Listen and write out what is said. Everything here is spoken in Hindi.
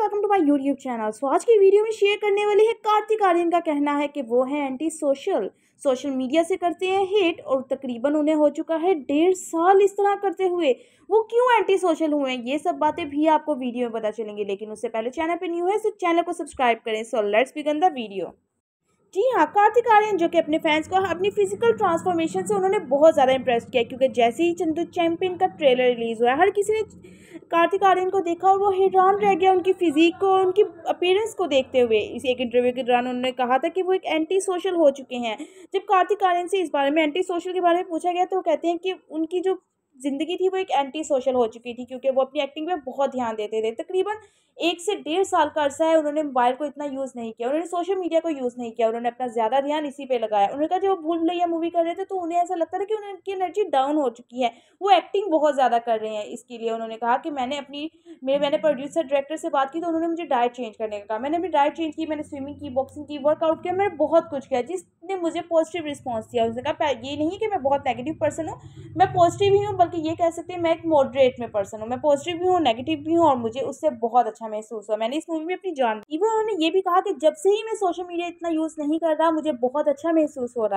Welcome to my YouTube channel so आज की वीडियो में शेयर करने वाले है कार्तिक आर्यन का कहना है कि वो हैं एंटी सोशल सोशल मीडिया से करते हैं हेट और तकरीबन उन्हें हो चुका है डेढ़ साल इस तरह करते हुए वो क्यों एंटी सोशल हुए हैं ये सब बातें भी आपको वीडियो में पता चलेंगी लेकिन उससे पहले चैनल पर न्यू है सो तो चैनल को सब्सक्राइब करें so let's begin the video जी हाँ कार्तिक आर्यन जो कि अपने फैंस को हाँ, अपनी फिजिकल ट्रांसफॉर्मेशन से उन्होंने बहुत ज़्यादा इंप्रेस किया क्योंकि जैसे ही चंदू चैंपियन का ट्रेलर रिलीज़ हुआ हर किसी ने कार्तिक आर्यन को देखा और वो हैरान रह गया उनकी फिजिक को उनकी अपीयरेंस को देखते हुए इस एक इंटरव्यू के दौरान उन्होंने कहा था कि वो एक एंटी सोशल हो चुके हैं जब कार्तिक आर्यन से इस बारे में एंटी सोशल के बारे में पूछा गया तो वो कहते हैं कि उनकी जो ज़िंदगी थी वो एक एंटी सोशल हो चुकी थी क्योंकि वो अपनी एक्टिंग में बहुत ध्यान देते थे तकरीबन एक से डेढ़ साल का अर्सा है उन्होंने मोबाइल को इतना यूज़ नहीं किया उन्होंने सोशल मीडिया को यूज़ नहीं किया उन्होंने अपना ज़्यादा ध्यान इसी पे लगाया उन्होंने कहा जब वो भूल भैया मूवी कर रहे थे तो उन्हें ऐसा लगता था कि उनकी एनर्जी डाउन हो चुकी है वो एक्टिंग बहुत ज़्यादा कर रहे हैं इसके लिए उन्होंने कहा कि मैंने अपनी मैं मैंने प्रोड्यूसर हम्म। डायरेक्टर से बात की तो उन्होंने मुझे डाइट चेंज करने का कहा मैंने अपनी डाइट चेंज की मैंने स्विमिंग की बॉक्सिंग की वर्कआउट किया मैंने बहुत कुछ किया जिसने मुझे पॉजिटिव रिस्पॉन्स दिया उसने कहा ये नहीं कि मैं बहुत नेगेटिव पर्सन हूँ मैं पॉजिटिव ही हूँ बल्कि ये कह सकते हैं मैं एक मॉडरेट में पर्सन हूँ मैं पॉजिटिव भी हूँ नेगेटिव भी हूँ और मुझे उससे बहुत अच्छा महसूस हुआ मैंने इस मूवी में अपनी जान इवन उन्होंने ये भी कहा कि जब से ही मैं सोशल मीडिया इतना यूज़ नहीं कर रहा मुझे बहुत अच्छा महसूस हो रहा है